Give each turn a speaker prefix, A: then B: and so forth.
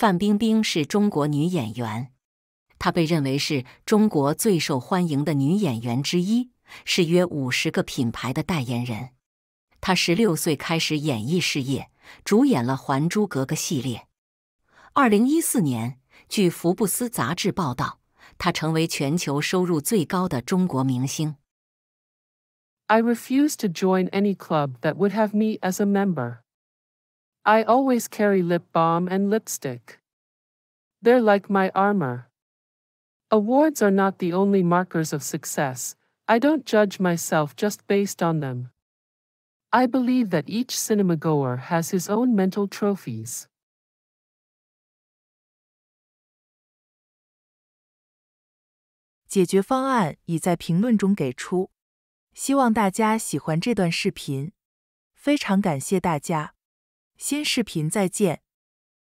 A: 范冰冰是中国女演员，她被认为是中国最受欢迎的女演员之一，是约五十个品牌的代言人。她十六岁开始演艺事业，主演了《还珠格格》系列。二零一四年，据《福布斯》杂志报道，她成为全球收入最高的中国明星。I refuse to join any
B: club that would have me as a member. I always carry lip balm and lipstick. They're like my armor. Awards are not the only markers of success, I don't judge myself just based on them.
C: I believe that each cinema goer has his own mental trophies.
D: 新视频，再见。